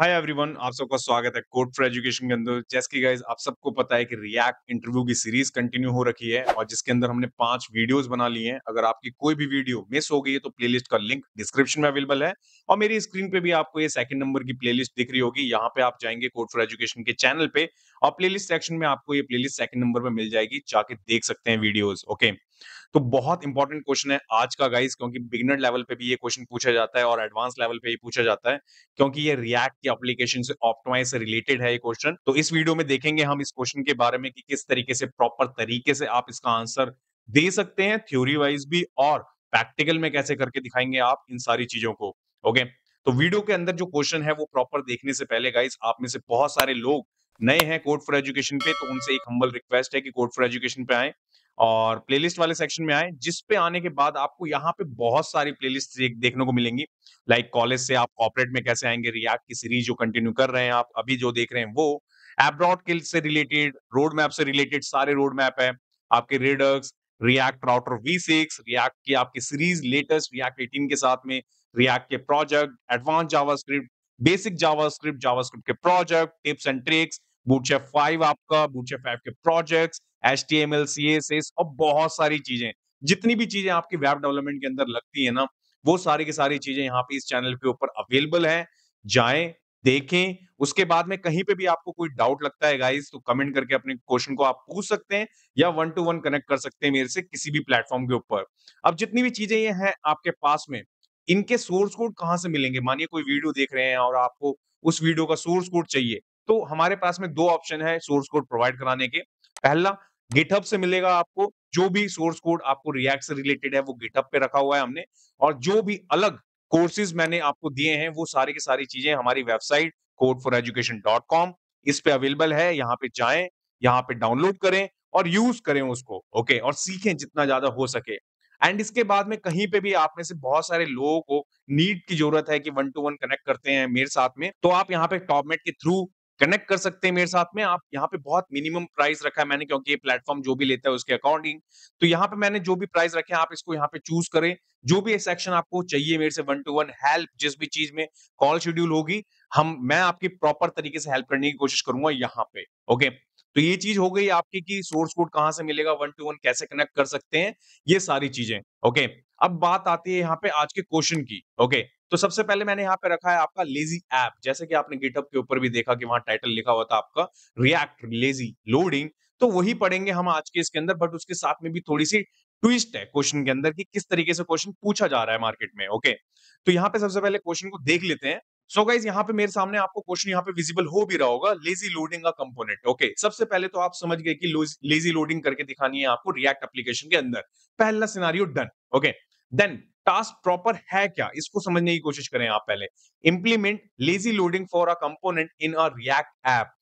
Hi everyone आप सबका स्वागत है कोर्ट फॉर एजुकेशन के अंदर जैसे कि गाइज आप सबको पता है कि रिएक्ट इंटरव्यू की सीरीज कंटिन्यू हो रखी है और जिसके अंदर हमने पांच वीडियोस बना लिए हैं अगर आपकी कोई भी वीडियो मिस हो गई है तो प्लेलिस्ट का लिंक डिस्क्रिप्शन में अवेलेबल है और मेरी स्क्रीन पे भी आपको ये सेकंड नंबर की प्ले दिख रही होगी यहाँ पे आप जाएंगे कोर्ट फॉर एजुकेशन के चैनल पे और प्ले सेक्शन में आपको ये प्ले सेकंड नंबर पर मिल जाएगी जाके देख सकते हैं वीडियोज ओके तो बहुत इंपॉर्टेंट क्वेश्चन है आज का गाइस क्योंकि बिगनर लेवल पे भी ये क्वेश्चन पूछा जाता है और एडवांस लेवल पे भी पूछा जाता है क्योंकि ये रिएक्ट के एप्लीकेशन से ऑप्टिमाइज से रिलेटेड है ये क्वेश्चन तो इस वीडियो में देखेंगे हम इस क्वेश्चन के बारे में कि किस तरीके से प्रॉपर तरीके से आप इसका आंसर दे सकते हैं थ्योरी वाइज भी और प्रैक्टिकल में कैसे करके दिखाएंगे आप इन सारी चीजों को ओके तो वीडियो के अंदर जो क्वेश्चन है वो प्रॉपर देखने से पहले गाइस आप में से बहुत सारे लोग नए हैं कोड फॉर एजुकेशन पे तो उनसे एक हम्बल रिक्वेस्ट है कि कोड फॉर एजुकेशन पे आए और प्लेलिस्ट वाले सेक्शन में आए जिस पे आने के बाद आपको यहाँ पे बहुत सारी प्लेलिस्ट देखने को मिलेंगी लाइक like कॉलेज से आप कॉपरेट में कैसे आएंगे रियाक की सीरीज जो कंटिन्यू कर रहे हैं आप अभी जो देख रहे हैं वो एब्रॉड के से रिलेटेड रोड मैप से रिलेटेड सारे रोड मैप है आपके Redux React Router V six React की आपकी सीरीज लेटेस्ट रियाक्ट एटीन के साथ में रियाक के project advance JavaScript basic JavaScript JavaScript के project tips and tricks Bootstrap five आपका बूटशेफ फाइव के projects S T M L C S S और बहुत सारी चीजें जितनी भी चीजें आपकी वेब डेवलपमेंट के अंदर लगती है ना वो सारी की सारी चीजें यहाँ पे इस चैनल के ऊपर अवेलेबल है जाए देखें उसके बाद में कहीं पे भी आपको कोई डाउट लगता है गाइस तो कमेंट करके अपने क्वेश्चन को आप पूछ सकते हैं या वन टू वन कनेक्ट कर सकते हैं मेरे से किसी भी प्लेटफॉर्म के ऊपर अब जितनी भी चीजें ये हैं आपके पास में इनके सोर्स कोड कहाँ से मिलेंगे मानिए कोई वीडियो देख रहे हैं और आपको उस वीडियो का सोर्स कोड चाहिए तो हमारे पास में दो ऑप्शन है सोर्स कोड प्रोवाइड कराने के पहला गिटहब से मिलेगा आपको जो भी सोर्स कोड आपको रिएक्ट से रिलेटेड है वो गिटहब पे रखा हुआ है हमने और जो भी अलग कोर्सेज मैंने आपको दिए हैं वो सारी की सारी चीजें हमारी website code for education dot com इस पे अवेलेबल है यहाँ पे जाएं यहाँ पे डाउनलोड करें और यूज करें उसको ओके और सीखें जितना ज्यादा हो सके एंड इसके बाद में कहीं पे भी आप में से बहुत सारे लोगों को नीड की जरूरत है कि वन टू वन कनेक्ट करते हैं मेरे साथ में तो आप यहाँ पे टॉपमेट के थ्रू कनेक्ट कर सकते हैं मेरे साथ में आप यहाँ पे बहुत मिनिमम प्राइस रखा है मैंने क्योंकि ये प्लेटफॉर्म जो भी लेता है उसके अकॉर्डिंग तो यहाँ पे मैंने जो भी प्राइस रखे आप इसको यहाँ पे चूज करें जो भी सेक्शन आपको चाहिए मेरे से वन टू वन हेल्प जिस भी चीज में कॉल शेड्यूल होगी हम मैं आपकी प्रॉपर तरीके से हेल्प करने की कोशिश करूंगा यहाँ पे ओके तो ये चीज हो गई आपकी कि सोर्स कोड कहां से मिलेगा वन टू वन कैसे कनेक्ट कर सकते हैं ये सारी चीजें ओके अब बात आती है यहाँ पे आज के क्वेश्चन की ओके तो सबसे पहले मैंने यहाँ पे रखा है आपका लेजी ऐप जैसे कि आपने गिटअप के ऊपर भी देखा कि वहां टाइटल लिखा हुआ था आपका रिएक्ट लेजी लोडिंग तो वही पढ़ेंगे हम आज के इसके अंदर बट उसके साथ में भी थोड़ी सी ट्विस्ट है क्वेश्चन के अंदर कि किस तरीके से क्वेश्चन पूछा जा रहा है मार्केट में ओके तो यहाँ पे सबसे पहले क्वेश्चन को देख लेते हैं सो गाइज यहाँ पे मेरे सामने आपको क्वेश्चन यहाँ पे विजिबल हो भी रहा होगा लेजी लोडिंग का कंपोनेंट ओके सबसे पहले तो आप समझ गए कि लेजी लोडिंग करके दिखानी है आपको रिएक्ट एप्लीकेशन के अंदर पहला scenario done okay then task proper है क्या इसको समझने की कोशिश करें आप पहले implement lazy loading for a component in a React app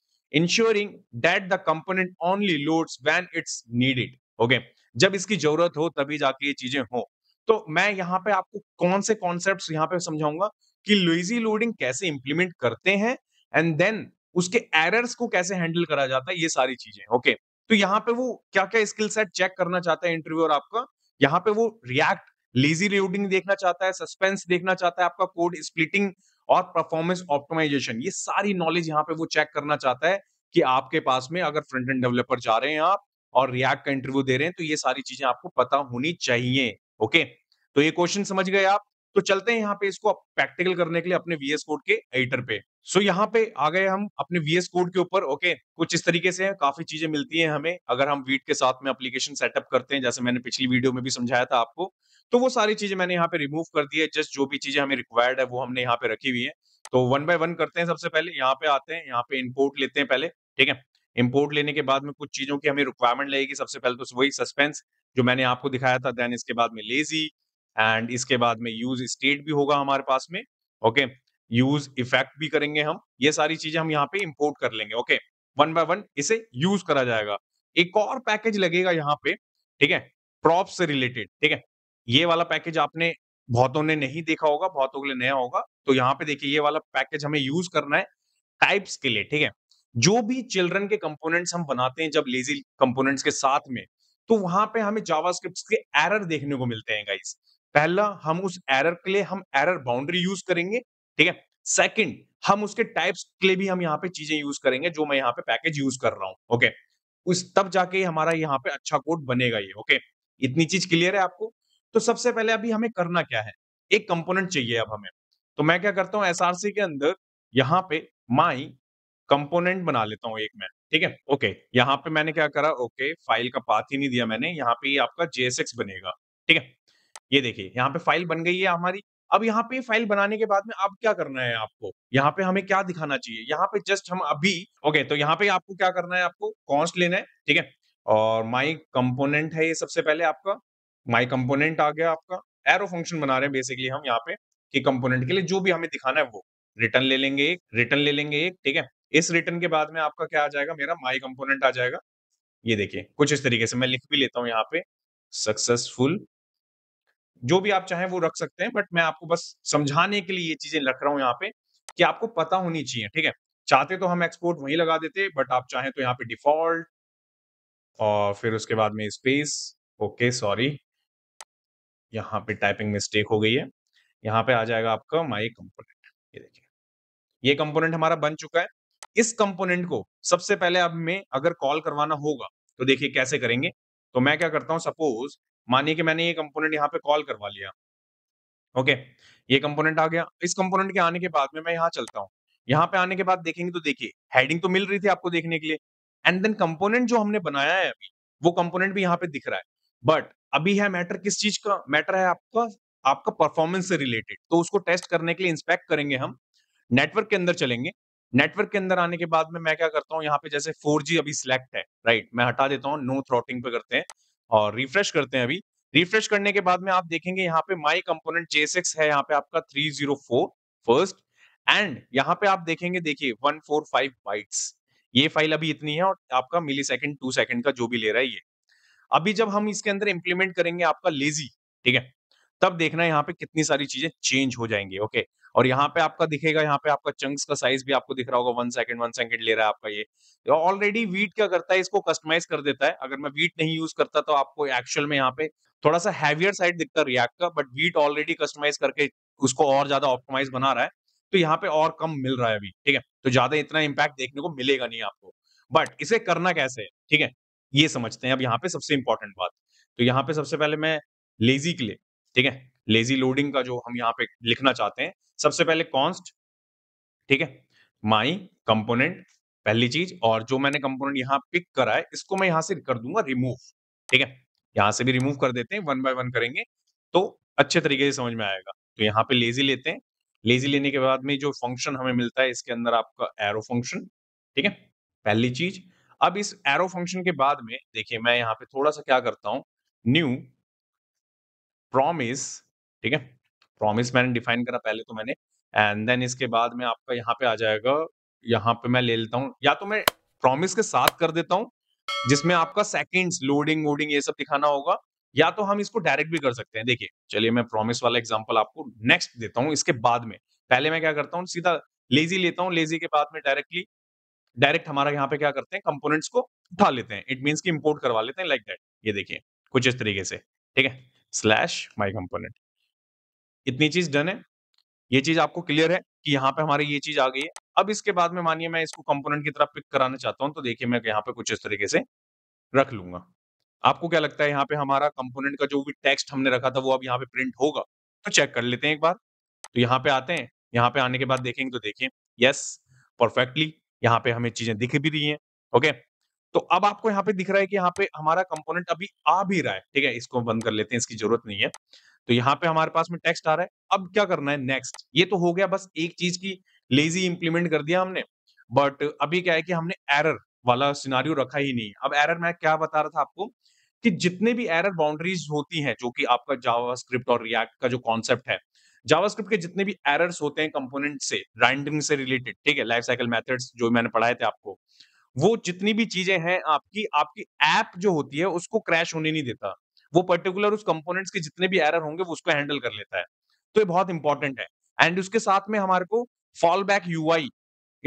ensuring that the component only loads when it's needed okay जब इसकी जरूरत हो तभी जाके ये चीजें हो तो मैं यहाँ पे आपको कौन से कॉन्सेप्ट यहाँ पे समझाऊंगा कि लेजी लोडिंग कैसे इंप्लीमेंट करते हैं एंड देन उसके एरर्स को कैसे हैंडल करा जाता है ये सारी चीजें ओके तो यहाँ पे वो क्या क्या स्किल सेट चेक करना चाहता है इंटरव्यूअर आपका यहाँ पे वो रिएक्ट लेजी रीडिंग देखना चाहता है सस्पेंस देखना चाहता है आपका कोड स्प्लिटिंग और परफॉर्मेंस ऑप्टिमाइजेशन ये सारी नॉलेज यहाँ पे वो चेक करना चाहता है कि आपके पास में अगर फ्रंट एंड डेवलपर जा रहे हैं आप और रिएक्ट का इंटरव्यू दे रहे हैं तो ये सारी चीजें आपको पता होनी चाहिए ओके तो ये क्वेश्चन समझ गए आप तो चलते हैं यहाँ पे इसको प्रैक्टिकल करने के लिए अपने वीएस कोड के एडिटर पे सो so, यहाँ पे आ गए हम अपने वीएस कोड के ऊपर ओके कुछ इस तरीके से काफी चीजें मिलती हैं हमें अगर हम वीट के साथ में एप्लीकेशन सेटअप करते हैं जैसे मैंने पिछली वीडियो में भी समझाया था आपको तो वो सारी चीजें मैंने यहाँ पे रिमूव कर दी है जस्ट जो भी चीजें हमें रिक्वायर्ड है वो हमने यहाँ पे रखी हुई है तो वन बाय वन करते हैं सबसे पहले यहाँ पे आते हैं यहाँ पे इम्पोर्ट लेते हैं पहले ठीक है इम्पोर्ट लेने के बाद में कुछ चीजों की हमें रिक्वायरमेंट लगेगी सबसे पहले तो वही सस्पेंस जो मैंने आपको दिखाया था देन इसके बाद में लेजी एंड इसके बाद में यूज स्टेट भी होगा हमारे पास में ओके यूज इफेक्ट भी करेंगे हम ये सारी चीजें हम यहाँ पे इम्पोर्ट कर लेंगे ओके वन बाय वन इसे यूज करा जाएगा एक और पैकेज लगेगा यहाँ पे ठीक है प्रॉप से रिलेटेड ठीक है ये वाला पैकेज आपने बहुतों ने नहीं देखा होगा बहुतों के लिए नया होगा तो यहाँ पे देखिए ये वाला पैकेज हमें यूज करना है टाइप्स के लिए ठीक है जो भी चिल्ड्रन के कंपोनेंट्स हम बनाते हैं जब लेजी कंपोनेंट्स के साथ में तो वहां पे हमें जावास्क्रिप्ट के एरर देखने को मिलते हैं गाइस पहला हम उस एरर के लिए हम एरर बाउंड्री यूज करेंगे ठीक है सेकंड हम उसके टाइप्स के लिए भी हम यहाँ पे चीजें यूज करेंगे जो मैं यहाँ पे पैकेज यूज कर रहा हूँ ओके उस तब जाके हमारा यहाँ पे अच्छा कोड बनेगा ये ओके इतनी चीज क्लियर है आपको तो सबसे पहले अभी हमें करना क्या है एक कंपोनेंट चाहिए अब हमें तो मैं क्या करता हूँ एसआरसी के अंदर यहाँ पे माई कंपोनेंट बना लेता हूँ एक मैं ठीक है ओके यहाँ पे मैंने क्या करा ओके फाइल का पाथ ही नहीं दिया मैंने यहाँ पे आपका जेएसएक्स बनेगा ठीक है ये देखिए यहाँ पे फाइल बन गई है हमारी अब यहाँ पे फाइल बनाने के बाद में आप क्या करना है आपको यहाँ पे हमें क्या दिखाना चाहिए यहाँ पे जस्ट हम अभी ओके तो यहाँ पे आपको क्या करना है आपको कॉन्स्ट लेना है ठीक है और माई कंपोनेंट है ये सबसे पहले आपका माई कंपोनेंट आ गया आपका एरो फंक्शन बना रहे हैं बेसिकली हम यहाँ पे कि कंपोनेंट के लिए जो भी हमें दिखाना है वो रिटर्न ले लेंगे एक रिटर्न ले लेंगे एक ठीक है इस रिटर्न के बाद में आपका क्या आ जाएगा मेरा माई कंपोनेंट आ जाएगा ये देखिए कुछ इस तरीके से मैं लिख भी लेता हूँ यहाँ पे सक्सेसफुल जो भी आप चाहें वो रख सकते हैं बट मैं आपको बस समझाने के लिए ये चीजें रख रहा हूँ यहाँ पे कि आपको पता होनी चाहिए ठीक है चाहते तो हम एक्सपोर्ट वहीं लगा देते बट आप चाहें तो यहाँ पे डिफॉल्ट और फिर उसके बाद में स्पेस ओके सॉरी यहाँ पे टाइपिंग मिस्टेक हो गई है यहाँ पे आ जाएगा आपका माई कंपोनेंट ये देखिए ये कंपोनेंट हमारा बन चुका है इस कंपोनेंट को सबसे पहले अब मैं अगर कॉल करवाना होगा तो देखिए कैसे करेंगे तो मैं क्या करता हूँ सपोज मानिए कि मैंने ये कंपोनेंट यहाँ पे कॉल करवा लिया ओके ये कंपोनेंट आ गया इस कंपोनेंट के आने के बाद में मैं यहाँ चलता हूँ यहाँ पे आने के बाद देखेंगे तो देखिए हेडिंग तो मिल रही थी आपको देखने के लिए एंड देन कंपोनेंट जो हमने बनाया है अभी वो कंपोनेंट भी यहाँ पे दिख रहा है बट अभी है मैटर किस चीज का मैटर है आपका आपका परफॉर्मेंस से रिलेटेड तो उसको टेस्ट करने के लिए इंस्पेक्ट करेंगे हम नेटवर्क के अंदर चलेंगे नेटवर्क के अंदर आने के बाद में मैं क्या करता हूँ यहाँ पे जैसे 4G अभी सिलेक्ट है राइट मैं हटा देता हूँ नो थ्रॉटिंग पे करते हैं और रिफ्रेश करते हैं अभी रिफ्रेश करने के बाद में आप देखेंगे यहाँ पे माई कंपोनेंट जे है यहाँ पे आपका 304 फर्स्ट एंड यहाँ पे आप देखेंगे देखिए 145 बाइट्स ये फाइल अभी इतनी है और आपका मिली सेकेंड टू सेकेंड का जो भी ले रहा है ये अभी जब हम इसके अंदर इंप्लीमेंट करेंगे आपका लेजी ठीक है तब देखना यहाँ पे कितनी सारी चीजें चेंज हो जाएंगी ओके और यहाँ पे आपका दिखेगा यहाँ पे आपका चंक्स का साइज भी आपको दिख रहा होगा वन सेकंड वन सेकंड ले रहा है आपका ये ऑलरेडी तो वीट क्या करता है इसको कस्टमाइज कर देता है अगर मैं वीट नहीं यूज करता तो आपको एक्चुअल में यहाँ पे थोड़ा सा हैवियर साइड दिखता है रियक्ट का बट वीट ऑलरेडी कस्टमाइज करके उसको और ज्यादा ऑप्टोमाइज बना रहा है तो यहाँ पे और कम मिल रहा है अभी ठीक है तो ज्यादा इतना इम्पैक्ट देखने को मिलेगा नहीं आपको बट इसे करना कैसे है ठीक है ये समझते हैं अब यहाँ पे सबसे इंपॉर्टेंट बात तो यहाँ पे सबसे पहले मैं लेजी के लिए ठीक है लेजी लोडिंग का जो हम यहाँ पे लिखना चाहते हैं सबसे पहले कॉन्स्ट ठीक है माई कंपोनेंट पहली चीज और जो मैंने कंपोनेंट यहाँ पिक करा है इसको मैं यहाँ से कर दूंगा रिमूव ठीक है यहाँ से भी रिमूव कर देते हैं वन बाय वन करेंगे तो अच्छे तरीके से समझ में आएगा तो यहाँ पे लेजी लेते हैं लेजी लेने के बाद में जो फंक्शन हमें मिलता है इसके अंदर आपका एरो फंक्शन ठीक है पहली चीज अब इस एरो फंक्शन के बाद में देखिए मैं यहाँ पे थोड़ा सा क्या करता हूँ न्यू प्रोमिस ठीक है प्रोमिस मैंने डिफाइन करा पहले तो मैंने एंड देन इसके बाद में आपका यहाँ पे आ जाएगा यहाँ पे मैं ले लेता हूं या तो मैं प्रोमिस के साथ कर देता हूं जिसमें आपका सेकेंड्स लोडिंग वोडिंग ये सब दिखाना होगा या तो हम इसको डायरेक्ट भी कर सकते हैं देखिए चलिए मैं प्रॉमिस वाला एग्जाम्पल आपको नेक्स्ट देता हूँ इसके बाद में पहले मैं क्या करता हूँ सीधा लेजी लेता हूँ लेजी के बाद में डायरेक्टली डायरेक्ट हमारा यहाँ पे क्या करते हैं कंपोनेंट्स को उठा लेते हैं इट मीन की इम्पोर्ट करवा लेते हैं लाइक like दैट ये देखिए कुछ इस तरीके से ठीक है स्लैश माई कंपोनेंट इतनी चीज डन है ये चीज आपको क्लियर है कि यहाँ पे हमारी ये चीज आ गई है अब इसके बाद में मानिए मैं इसको कंपोनेंट की तरफ पिक कराना चाहता हूँ तो देखिए मैं यहाँ पे कुछ इस तरीके से रख लूंगा आपको क्या लगता है यहाँ पे हमारा कंपोनेंट का जो भी टेक्स्ट हमने रखा था वो अब यहाँ पे प्रिंट होगा तो चेक कर लेते हैं एक बार तो यहाँ पे आते हैं यहाँ पे आने के बाद देखेंगे तो देखिए यस परफेक्टली यहाँ पे हमें चीजें दिख भी रही हैं ओके तो अब आपको यहाँ पे दिख रहा है कि यहाँ पे हमारा कंपोनेंट अभी आ भी रहा है ठीक है इसको बंद कर लेते हैं इसकी जरूरत नहीं है तो यहाँ पे हमारे पास में टेक्स्ट आ रहा है अब क्या करना है नेक्स्ट ये तो हो गया बस एक चीज की लेजी इंप्लीमेंट कर दिया हमने बट अभी क्या है कि हमने एरर वाला सिनारियो रखा ही नहीं अब एरर मैं क्या बता रहा था आपको कि जितने भी एरर बाउंड्रीज होती हैं जो कि आपका जावा स्क्रिप्ट और रिएक्ट का जो कॉन्सेप्ट है जावास्क्रिप्ट के जितने भी एरर्स होते हैं कंपोनेंट से राइंडिंग से रिलेटेड ठीक है लाइफ साइकिल मैथड्स जो मैंने पढ़ाए थे आपको वो जितनी भी चीजें हैं आपकी आपकी ऐप जो होती है उसको क्रैश होने नहीं देता वो पर्टिकुलर उस कंपोनेंट्स के जितने भी एरर होंगे वो उसको हैंडल कर लेता है तो ये बहुत इंपॉर्टेंट है एंड उसके साथ में हमारे को फॉल बैक यूआई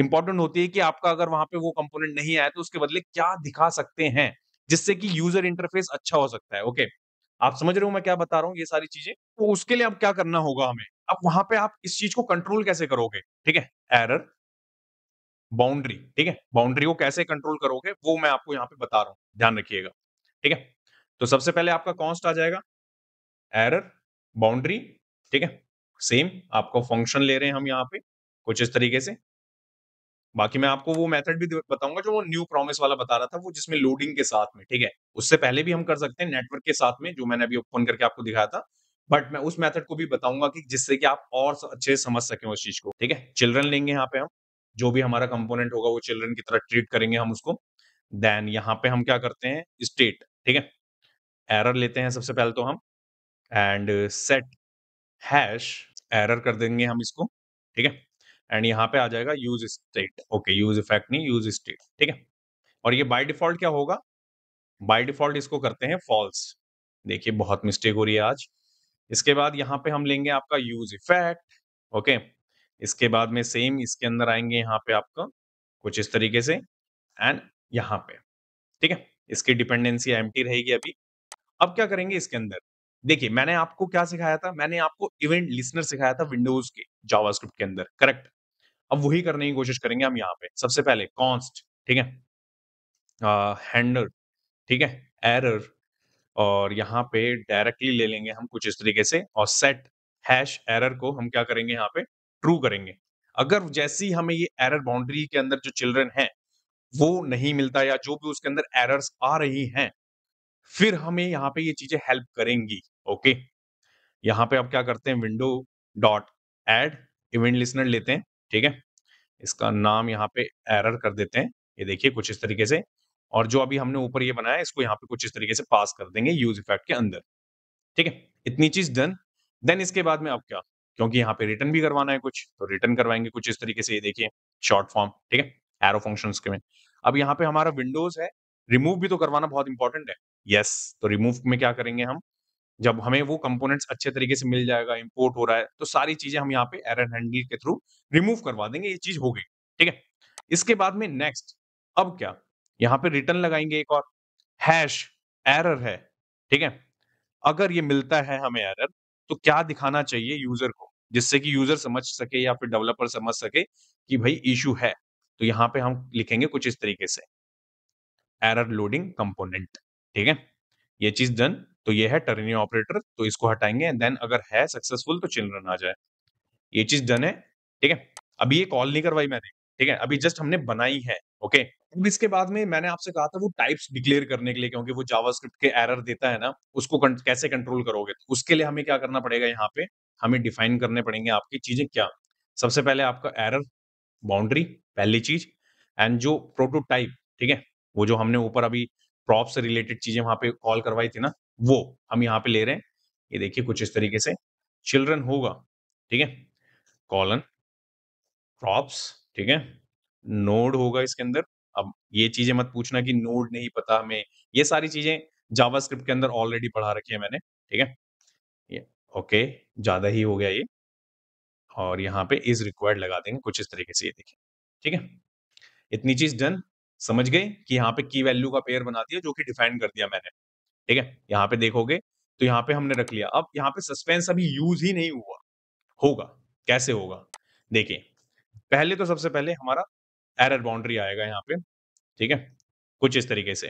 इंपॉर्टेंट होती है कि आपका अगर वहां पे वो कंपोनेंट नहीं आया तो उसके बदले क्या दिखा सकते हैं जिससे कि यूजर इंटरफेस अच्छा हो सकता है ओके okay? आप समझ रहे हो मैं क्या बता रहा हूँ ये सारी चीजें तो उसके लिए अब क्या करना होगा हमें अब वहां पे आप इस चीज को कंट्रोल कैसे करोगे ठीक है एरर बाउंड्री ठीक है बाउंड्री को कैसे कंट्रोल करोगे वो मैं आपको यहाँ पे बता रहा हूँ ध्यान रखिएगा ठीक है तो सबसे पहले आपका कॉन्स्ट आ जाएगा एरर बाउंड्री ठीक है सेम आपको फंक्शन ले रहे हैं हम यहाँ पे कुछ इस तरीके से बाकी मैं आपको वो मेथड भी बताऊंगा जो वो न्यू प्रॉमिस वाला बता रहा था वो जिसमें लोडिंग के साथ में ठीक है उससे पहले भी हम कर सकते हैं नेटवर्क के साथ में जो मैंने अभी ओपन करके आपको दिखाया था बट मैं उस मेथड को भी बताऊंगा कि जिससे कि आप और अच्छे से समझ सकें उस चीज को ठीक है चिल्ड्रन लेंगे यहाँ पे हम जो भी हमारा कंपोनेंट होगा वो चिल्ड्रन की तरह ट्रीट करेंगे हम उसको देन यहाँ पे हम क्या करते हैं स्टेट ठीक है एरर लेते हैं सबसे पहले तो हम एंड सेट हैश एरर कर देंगे हम इसको ठीक है एंड यहाँ पे आ जाएगा use state okay use effect नहीं यूज स्टेट ठीक है और ये बाय डिफॉल्ट क्या होगा बाय डिफॉल्ट इसको करते हैं फॉल्स देखिए बहुत मिस्टेक हो रही है आज इसके बाद यहाँ पे हम लेंगे आपका यूज इफेक्ट ओके इसके बाद में सेम इसके अंदर आएंगे यहाँ पे आपका कुछ इस तरीके से एंड यहाँ पे ठीक है इसकी डिपेंडेंसी एम रहेगी अभी अब क्या करेंगे इसके अंदर देखिए मैंने आपको क्या सिखाया था मैंने आपको इवेंट लिसनर सिखाया था विंडोज के जावास्क्रिप्ट के अंदर करेक्ट अब वही करने की कोशिश करेंगे हम यहाँ पे सबसे पहले कॉन्स्ट ठीक है हैंडर ठीक है एरर और यहाँ पे डायरेक्टली ले लेंगे हम कुछ इस तरीके से और सेट हैश एरर को हम क्या करेंगे यहाँ पे ट्रू करेंगे अगर जैसी हमें ये एरर बाउंड्री के अंदर जो चिल्ड्रन है वो नहीं मिलता या जो भी उसके अंदर एरर्स आ रही हैं फिर हमें यहाँ पे ये चीजें हेल्प करेंगी ओके यहाँ पे आप क्या करते हैं window dot add event listener लेते हैं ठीक है इसका नाम यहाँ पे एरर कर देते हैं ये देखिए कुछ इस तरीके से और जो अभी हमने ऊपर ये बनाया इसको यहाँ पे कुछ इस तरीके से पास कर देंगे यूज इफेक्ट के अंदर ठीक है इतनी चीज डन देन इसके बाद में अब क्या क्योंकि यहाँ पे रिटर्न भी करवाना है कुछ तो रिटर्न करवाएंगे कुछ इस तरीके से ये देखिए शॉर्ट फॉर्म ठीक है एरो फंक्शन के में अब यहाँ पे हमारा विंडोज है रिमूव भी तो करवाना बहुत इंपॉर्टेंट है यस yes, तो रिमूव में क्या करेंगे हम जब हमें वो कंपोनेंट्स अच्छे तरीके से मिल जाएगा इम्पोर्ट हो रहा है तो सारी चीजें हम यहाँ पे एर एंड हैंडल के थ्रू रिमूव करवा देंगे ये चीज हो गई ठीक है इसके बाद में नेक्स्ट अब क्या यहाँ पे रिटर्न लगाएंगे एक और हैश एरर है ठीक है अगर ये मिलता है हमें एरर तो क्या दिखाना चाहिए यूजर को जिससे कि यूजर समझ सके या फिर डेवलपर समझ सके कि भाई इशू है तो यहाँ पे हम लिखेंगे कुछ इस तरीके से एरर लोडिंग कंपोनेंट ठीक है ये चीज डन तो ये है टर्नरी ऑपरेटर तो इसको हटाएंगे देन अगर है सक्सेसफुल तो चिल्ड्रन आ जाए ये चीज डन है ठीक है अभी ये कॉल नहीं करवाई मैंने ठीक है अभी जस्ट हमने बनाई है ओके अब इसके बाद में मैंने आपसे कहा था वो टाइप्स डिक्लेयर करने के लिए क्योंकि वो जावास्क्रिप्ट के एरर देता है ना उसको कैसे कंट्रोल करोगे तो उसके लिए हमें क्या करना पड़ेगा यहाँ पे हमें डिफाइन करने पड़ेंगे आपकी चीजें क्या सबसे पहले आपका एरर बाउंड्री पहली चीज एंड जो प्रोटोटाइप ठीक है वो जो हमने ऊपर अभी प्रॉप से रिलेटेड चीजें वहां पे कॉल करवाई थी ना वो हम यहाँ पे ले रहे हैं ये देखिए कुछ इस तरीके से चिल्ड्रन होगा ठीक है कॉलन क्रॉप्स ठीक है नोड होगा इसके अंदर अब ये चीजें मत पूछना कि नोड नहीं पता हमें ये सारी चीजें जावास्क्रिप्ट के अंदर ऑलरेडी पढ़ा रखी है मैंने ठीक है ये ओके ज्यादा ही हो गया ये और यहाँ पे इज रिक्वायर्ड लगा देंगे कुछ इस तरीके से ये देखिए ठीक है इतनी चीज डन समझ गए कि यहाँ पे की वैल्यू का पेयर बना दिया जो कि डिफाइन कर दिया मैंने ठीक है यहाँ पे देखोगे तो यहाँ पे हमने रख लिया अब यहाँ पे सस्पेंस अभी यूज ही नहीं हुआ होगा कैसे होगा देखिए पहले तो सबसे पहले हमारा एरर बाउंड्री आएगा यहाँ पे ठीक है कुछ इस तरीके से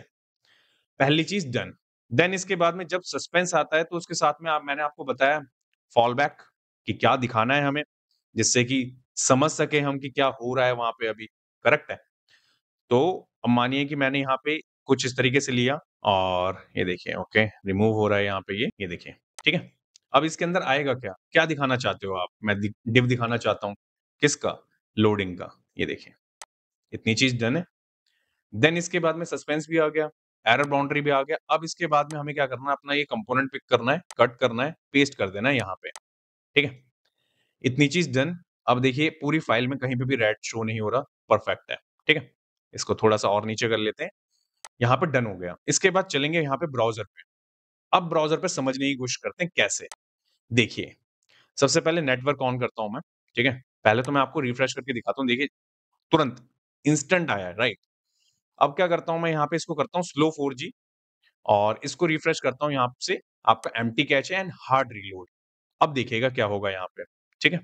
पहली चीज डन देन इसके बाद में जब सस्पेंस आता है तो उसके साथ में आप मैंने आपको बताया फॉल बैक कि क्या दिखाना है हमें जिससे कि समझ सके हम कि क्या हो रहा है वहां पे अभी करेक्ट है तो अब मानिए कि मैंने यहाँ पे कुछ इस तरीके से लिया और ये देखिए ओके रिमूव हो रहा है यहाँ पे ये ये देखिए ठीक है अब इसके अंदर आएगा क्या क्या दिखाना चाहते हो आप मैं डिव दिखाना चाहता हूँ किसका लोडिंग का ये देखिए इतनी चीज डन है देन इसके बाद में सस्पेंस भी आ गया एरर बाउंड्री भी आ गया अब इसके बाद में हमें क्या करना है अपना ये कंपोनेंट पिक करना है कट करना है पेस्ट कर देना है यहाँ पे ठीक है इतनी चीज डन अब देखिए पूरी फाइल में कहीं पे भी रेड शो नहीं हो रहा परफेक्ट है ठीक है इसको थोड़ा सा और नीचे कर लेते हैं यहाँ पे डन हो गया इसके बाद चलेंगे यहाँ पे ब्राउजर पे अब ब्राउजर पे समझने की कोशिश करते हैं कैसे देखिए सबसे पहले नेटवर्क ऑन करता हूं मैं ठीक है पहले तो मैं आपको रिफ्रेश करके दिखाता हूँ देखिए तुरंत इंस्टेंट आया राइट अब क्या करता हूं मैं यहाँ पे इसको करता हूँ स्लो फोर और इसको रिफ्रेश करता हूँ यहाँ से आपका एम कैच है एंड हार्ड रिलोड अब देखिएगा क्या होगा यहाँ पे ठीक है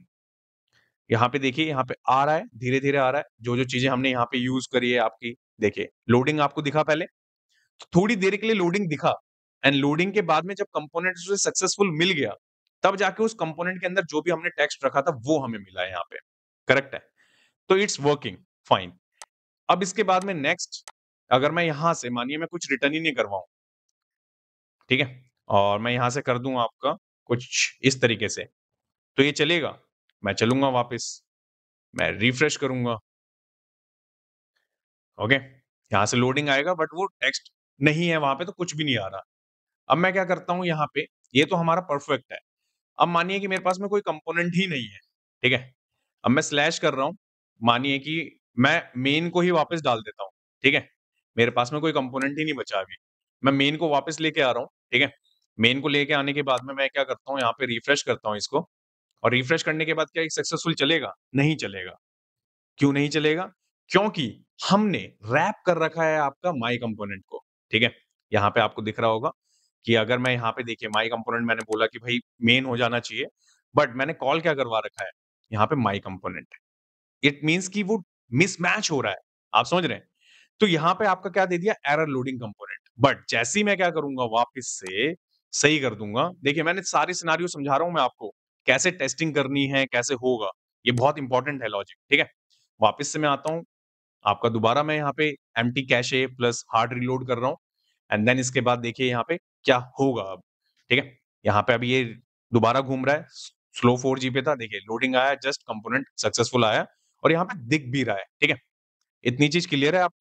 यहाँ पे देखिए यहाँ पे आ रहा है धीरे धीरे आ रहा है जो जो चीजें हमने यहाँ पे यूज करी है आपकी देखिए लोडिंग आपको दिखा पहले तो थोड़ी देर के लिए लोडिंग दिखा एंड लोडिंग के बाद में जब कंपोनेंट उसे सक्सेसफुल मिल गया तब जाके उस कंपोनेंट के अंदर जो भी हमने टेक्स्ट रखा था वो हमें मिला है यहाँ पे करेक्ट है तो इट्स वर्किंग फाइन अब इसके बाद में नेक्स्ट अगर मैं यहां से मानिए मैं कुछ रिटर्न ही नहीं करवाऊ ठीक है और मैं यहां से कर दूं आपका कुछ इस तरीके से तो ये चलेगा मैं चलूंगा वापस मैं रिफ्रेश करूंगा ओके यहाँ से लोडिंग आएगा बट वो टेक्स्ट नहीं है वहां पे तो कुछ भी नहीं आ रहा अब मैं क्या करता हूँ यहाँ पे ये तो हमारा परफेक्ट है अब मानिए कि मेरे पास में कोई कंपोनेंट ही नहीं है ठीक है अब मैं स्लैश कर रहा हूँ मानिए कि मैं मेन को ही वापस डाल देता हूँ ठीक है मेरे पास में कोई कंपोनेंट ही नहीं बचा अभी मैं मेन को वापस लेके आ रहा हूँ ठीक है मेन को लेके आने के बाद में मैं क्या करता हूँ यहाँ पे रिफ्रेश करता हूँ इसको और रिफ्रेश करने के बाद क्या सक्सेसफुल चलेगा नहीं चलेगा क्यों नहीं चलेगा क्योंकि हमने रैप कर रखा है आपका माई कंपोनेंट को ठीक है यहाँ पे आपको दिख रहा होगा कि अगर मैं यहाँ पे देखिए माई कंपोनेंट मैंने बोला कि भाई मेन हो जाना चाहिए बट मैंने कॉल क्या करवा रखा है यहाँ पे माई कंपोनेंट इट मीन्स कि वो मिसमैच हो रहा है आप समझ रहे हैं तो यहाँ पे आपका क्या दे दिया एरर लोडिंग कंपोनेंट बट जैसी मैं क्या करूंगा वापिस से सही कर दूंगा देखिए मैंने सारे सिनारियों समझा रहा हूं मैं आपको कैसे टेस्टिंग करनी है कैसे होगा ये बहुत इंपॉर्टेंट है लॉजिक ठीक है वापिस से मैं आता हूँ आपका दोबारा मैं यहाँ पे empty cache a plus hard reload कर रहा हूँ एंड देन इसके बाद देखिए यहाँ पे क्या होगा अब ठीक है यहाँ पे अभी ये दोबारा घूम रहा है स्लो फोर जी पे था देखिए लोडिंग आया जस्ट कंपोनेंट सक्सेसफुल आया और यहाँ पे दिख भी रहा है ठीक है इतनी चीज क्लियर है आप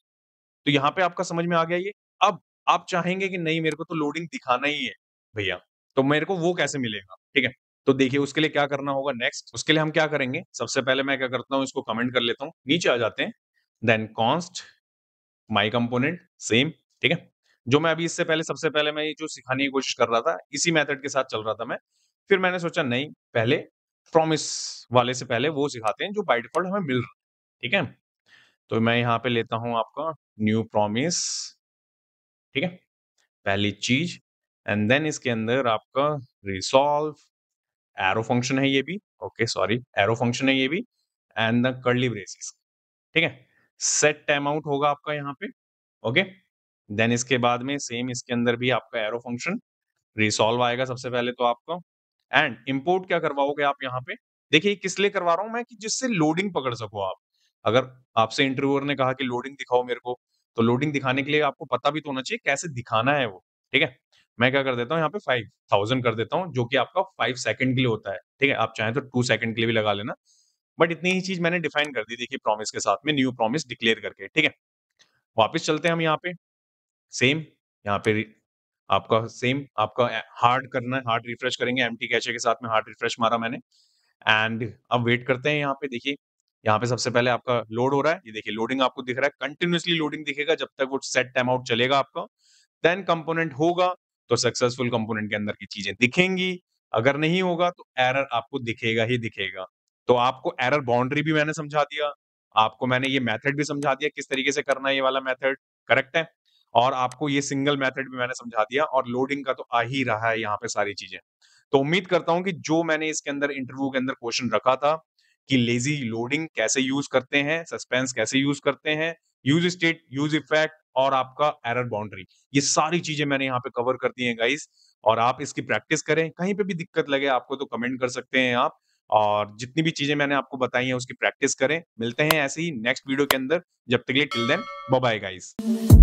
तो यहाँ पे आपका समझ में आ गया ये अब आप चाहेंगे कि नहीं मेरे को तो लोडिंग दिखाना ही है भैया तो मेरे को वो कैसे मिलेगा ठीक है तो देखिए उसके लिए क्या करना होगा नेक्स्ट उसके लिए हम क्या करेंगे सबसे पहले मैं क्या करता हूँ इसको कमेंट कर लेता हूँ नीचे आ जाते हैं then const my component same ठीक है जो मैं अभी इससे पहले सबसे पहले मैं ये जो सिखाने की कोशिश कर रहा था इसी मेथड के साथ चल रहा था मैं फिर मैंने सोचा नहीं पहले प्रॉमिस वाले से पहले वो सिखाते हैं जो बाई डिफॉल्ट हमें मिल रहा है ठीक है तो मैं यहाँ पे लेता हूं आपका न्यू प्रॉमिस ठीक है पहली चीज एंड देन इसके अंदर आपका रिसॉल्व एरो फंक्शन है ये भी ओके सॉरी एरो फंक्शन है ये भी एंड द कर्ली ब्रेसिस ठीक है सेट टाइम आउट होगा आपका यहाँ पे ओके देन इसके बाद में सेम इसके अंदर भी आपका एरो फंक्शन रिसॉल्व आएगा सबसे पहले तो आपका एंड इंपोर्ट क्या करवाओगे आप यहाँ पे देखिए किस लिए करवा रहा हूँ मैं कि जिससे लोडिंग पकड़ सको आप अगर आपसे इंटरव्यूअर ने कहा कि लोडिंग दिखाओ मेरे को तो लोडिंग दिखाने के लिए आपको पता भी तो होना चाहिए कैसे दिखाना है वो ठीक है मैं क्या कर देता हूँ यहाँ पे फाइव थाउजेंड कर देता हूँ जो कि आपका फाइव सेकंड के लिए होता है ठीक है आप चाहें तो टू सेकंड के लिए भी लगा लेना बट इतनी ही चीज मैंने डिफाइन कर दी देखिए प्रॉमिस के साथ में न्यू प्रॉमिस डिक्लेयर करके ठीक है वापस चलते हैं हम यहाँ पे सेम यहाँ पे आपका सेम आपका हार्ड करना है हार्ड रिफ्रेश करेंगे एम टी के साथ में हार्ड रिफ्रेश मारा मैंने एंड अब वेट करते हैं यहाँ पे देखिए यहाँ पे सबसे पहले आपका लोड हो रहा है ये देखिए लोडिंग आपको दिख रहा है कंटिन्यूसली लोडिंग दिखेगा जब तक वो सेट टाइम आउट चलेगा आपका देन कंपोनेंट होगा तो सक्सेसफुल कंपोनेंट के अंदर की चीजें दिखेंगी अगर नहीं होगा तो एरर आपको दिखेगा ही दिखेगा तो आपको एरर बाउंड्री भी मैंने समझा दिया आपको मैंने ये मेथड भी समझा दिया किस तरीके से करना है ये वाला मेथड करेक्ट है और आपको ये सिंगल मेथड भी मैंने समझा दिया और लोडिंग का तो आ ही रहा है यहाँ पे सारी चीजें तो उम्मीद करता हूं कि जो मैंने इसके अंदर इंटरव्यू के अंदर क्वेश्चन रखा था कि लेजी लोडिंग कैसे यूज करते हैं सस्पेंस कैसे यूज करते हैं यूज स्टेट यूज इफेक्ट और आपका एरर बाउंड्री ये सारी चीजें मैंने यहाँ पे कवर कर दी है गाइस और आप इसकी प्रैक्टिस करें कहीं पे भी दिक्कत लगे आपको तो कमेंट कर सकते हैं आप और जितनी भी चीजें मैंने आपको बताई हैं उसकी प्रैक्टिस करें मिलते हैं ऐसे ही नेक्स्ट वीडियो के अंदर जब तक लिए टिल देन बाय गाइस